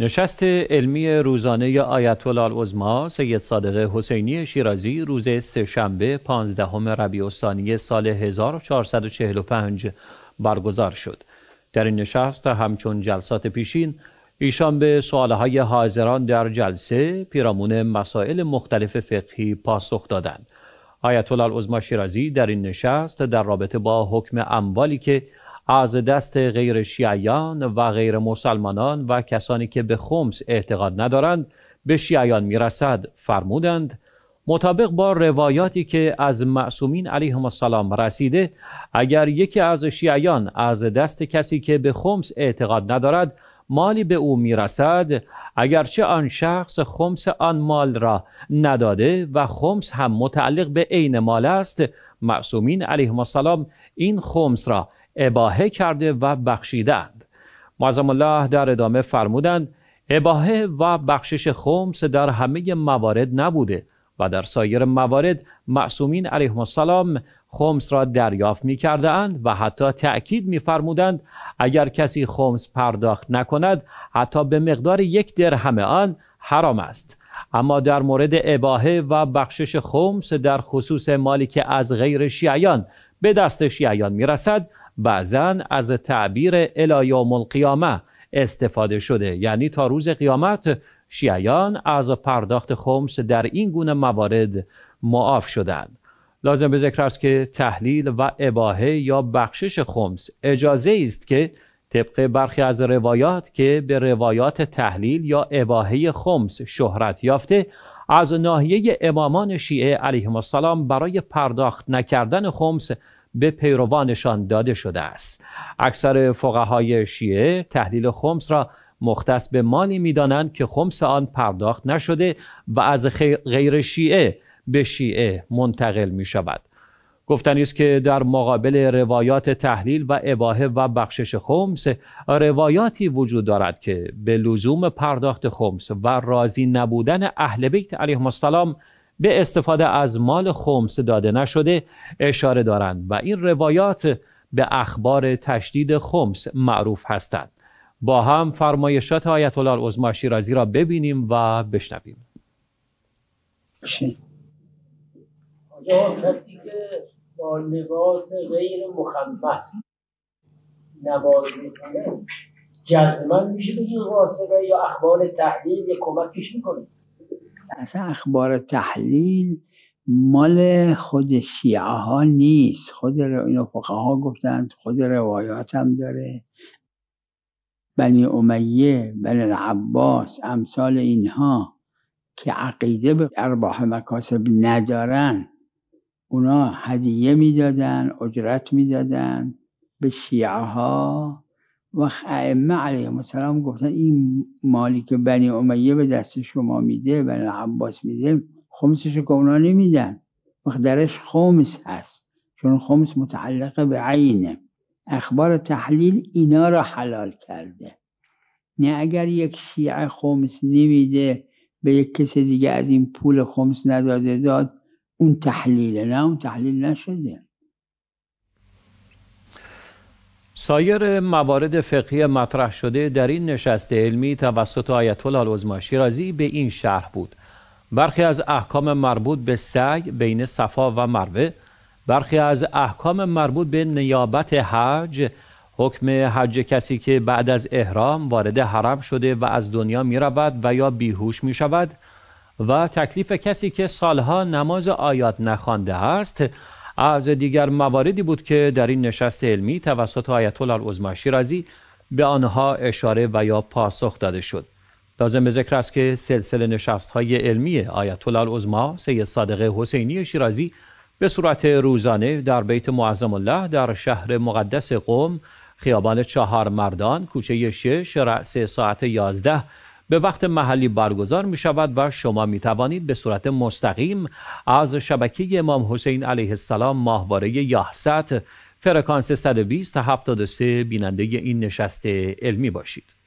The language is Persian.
نشست علمی روزانه آیت الله العظما سید صادق حسینی شیرازی روز شنبه 15 ربیع الثانی سال 1445 برگزار شد. در این نشست همچون جلسات پیشین ایشان به سوالهای حاضران در جلسه پیرامون مسائل مختلف فقهی پاسخ دادند. آیت الله شیرازی در این نشست در رابطه با حکم اموالی که از دست غیر شیعیان و غیر مسلمانان و کسانی که به خمس اعتقاد ندارند به شیعیان میرسد فرمودند مطابق با روایاتی که از معصومین علیه السلام رسیده اگر یکی از شیعیان از دست کسی که به خمس اعتقاد ندارد مالی به او میرسد اگرچه آن شخص خمس آن مال را نداده و خمس هم متعلق به عین مال است معصومین علیهم السلام این خمس را اباهه کرده و بخشیدند معظم الله در ادامه فرمودند اباهه و بخشش خمس در همه موارد نبوده و در سایر موارد معصومین علیهم السلام خمس را دریافت می کرده و حتی تأکید می فرمودند اگر کسی خمس پرداخت نکند حتی به مقدار یک درهم آن حرام است اما در مورد اباهه و بخشش خمس در خصوص مالی که از غیر شیعیان به دست شیعیان رسد بعضا از تعبیر الیوم القیامه استفاده شده یعنی تا روز قیامت شیعیان از پرداخت خمس در این گونه موارد معاف شدند لازم به ذکر است که تحلیل و اباهه یا بخشش خمس اجازه است که طبق برخی از روایات که به روایات تحلیل یا اباهه خمس شهرت یافته از ناحیه امامان شیعه علیهم السلام برای پرداخت نکردن خمس به پیروانشان داده شده است اکثر فقهای شیعه تحلیل خمس را مختص به مالی میدانند که خمس آن پرداخت نشده و از غیر شیعه به شیعه منتقل می شود گفتنی است که در مقابل روایات تحلیل و اباهه و بخشش خمس روایاتی وجود دارد که به لزوم پرداخت خمس و راضی نبودن اهل بیت علیهم السلام به استفاده از مال خمس داده نشده اشاره دارند و این روایات به اخبار تشدید خمس معروف هستند با هم فرمایشات آیت الله العظما شیرازی را ببینیم و بشنویم کسی که با لباس غیر مخمس نوازی کنه جزمن میشه به این واسقه یا اخبار تحلیل یه کمک پیش میکنه اصلا اخبار تحلیل مال خود شیعه ها نیست خود رو اینو فقه ها گفتند خود روایات هم داره بنی امیه بنی العباس امثال اینها که عقیده به ارباح مکاسب ندارن اونا هدیه میدادن اجرت میدادن به شیعه ها و ائمه علیهم السلام گفتن این مالی که بنی امیه به دست شما میده بنی عباس میده خمسش که اونا نمیدن و درش خمس هست چون خمس متعلق به عینه اخبار تحلیل اینا را حلال کرده نه اگر یک شیعه خمس نمیده به یک کس دیگه از این پول خمس نداده داد اون تحلیل نه اون تحلیل نشده سایر موارد فقهی مطرح شده در این نشست علمی توسط آیت الله العظما شیرازی به این شرح بود برخی از احکام مربوط به سعی بین صفا و مروه برخی از احکام مربوط به نیابت حج حکم حج کسی که بعد از احرام وارد حرم شده و از دنیا می رود و یا بیهوش می شود و تکلیف کسی که سالها نماز آیات نخوانده است از دیگر مواردی بود که در این نشست علمی توسط آیت الله شیرازی به آنها اشاره و یا پاسخ داده شد لازم به ذکر است که سلسله نشست های علمی آیت الله العظما سید صادق حسینی شیرازی به صورت روزانه در بیت معظم الله در شهر مقدس قوم خیابان چهار مردان کوچه 6 رأس ساعت 11 به وقت محلی برگزار می شود و شما می توانید به صورت مستقیم از شبکه امام حسین علیه السلام ماهواره یاحست فرکانس 120 تا 73 بیننده این نشست علمی باشید.